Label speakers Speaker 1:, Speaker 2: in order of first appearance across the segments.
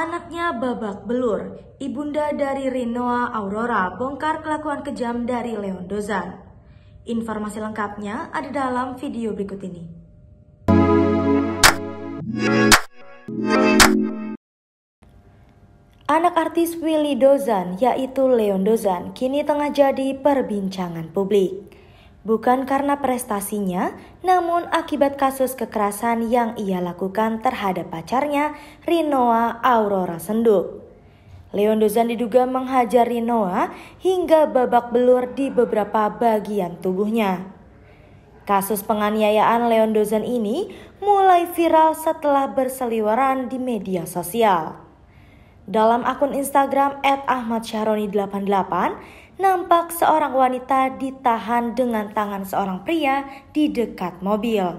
Speaker 1: Anaknya babak belur, ibunda dari Rinoa Aurora bongkar kelakuan kejam dari Leon Dozan. Informasi lengkapnya ada dalam video berikut ini. Anak artis Willy Dozan yaitu Leon Dozan kini tengah jadi perbincangan publik bukan karena prestasinya, namun akibat kasus kekerasan yang ia lakukan terhadap pacarnya, Rinoa Aurora Senduk. Leon Dozan diduga menghajar Rinoa hingga babak belur di beberapa bagian tubuhnya. Kasus penganiayaan Leon Dozan ini mulai viral setelah berseliweran di media sosial. Dalam akun Instagram @ahmadsyahroni88, nampak seorang wanita ditahan dengan tangan seorang pria di dekat mobil.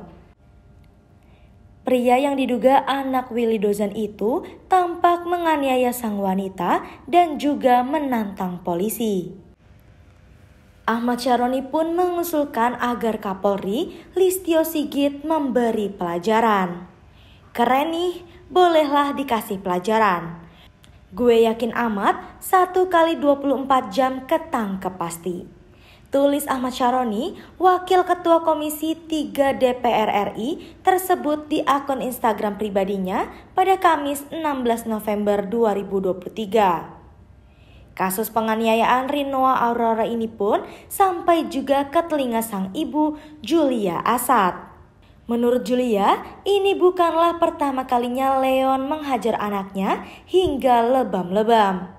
Speaker 1: Pria yang diduga anak Willy Dozan itu tampak menganiaya sang wanita dan juga menantang polisi. Ahmad Syaroni pun mengusulkan agar Kapolri Listio Sigit memberi pelajaran. Keren nih, bolehlah dikasih pelajaran. Gue yakin amat 1 kali 24 jam ketangkep pasti. Tulis Ahmad Syaroni, Wakil Ketua Komisi 3 DPR RI tersebut di akun Instagram pribadinya pada Kamis 16 November 2023. Kasus penganiayaan Rinoa Aurora ini pun sampai juga ke telinga sang ibu Julia Asad. Menurut Julia, ini bukanlah pertama kalinya Leon menghajar anaknya hingga lebam-lebam.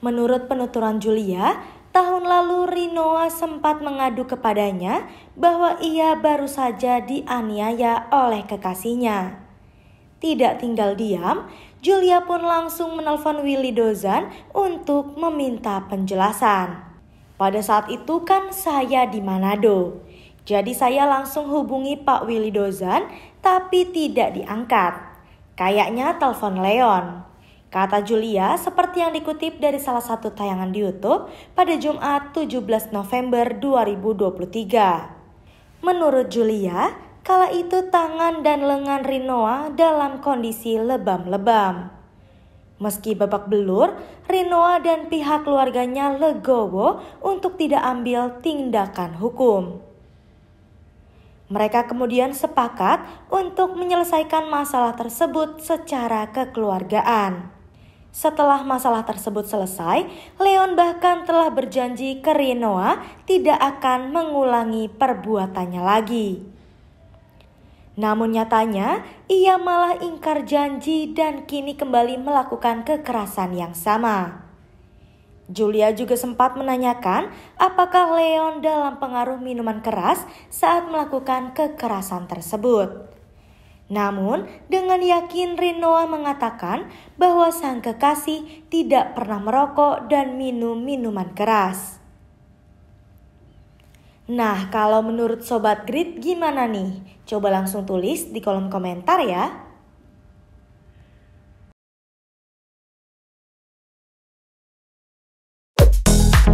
Speaker 1: Menurut penuturan Julia, tahun lalu Rinoa sempat mengadu kepadanya bahwa ia baru saja dianiaya oleh kekasihnya. Tidak tinggal diam, Julia pun langsung menelpon Willy Dozan untuk meminta penjelasan. Pada saat itu kan saya di Manado. Jadi saya langsung hubungi Pak Willy Dozan tapi tidak diangkat. Kayaknya telepon Leon. Kata Julia seperti yang dikutip dari salah satu tayangan di YouTube pada Jumat 17 November 2023. Menurut Julia, kala itu tangan dan lengan Rinoa dalam kondisi lebam-lebam. Meski babak belur, Rinoa dan pihak keluarganya legowo untuk tidak ambil tindakan hukum. Mereka kemudian sepakat untuk menyelesaikan masalah tersebut secara kekeluargaan. Setelah masalah tersebut selesai, Leon bahkan telah berjanji ke Rinoa tidak akan mengulangi perbuatannya lagi. Namun nyatanya, ia malah ingkar janji dan kini kembali melakukan kekerasan yang sama. Julia juga sempat menanyakan apakah Leon dalam pengaruh minuman keras saat melakukan kekerasan tersebut. Namun, dengan yakin Rinoa mengatakan bahwa sang kekasih tidak pernah merokok dan minum minuman keras. Nah, kalau menurut sobat grid gimana nih? Coba langsung tulis di kolom komentar ya.